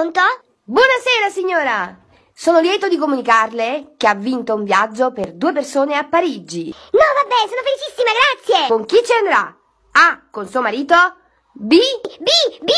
Pronto? Buonasera signora! Sono lieto di comunicarle che ha vinto un viaggio per due persone a Parigi. No, vabbè, sono felicissima, grazie! Con chi ci andrà? A. Con suo marito? B. B. B.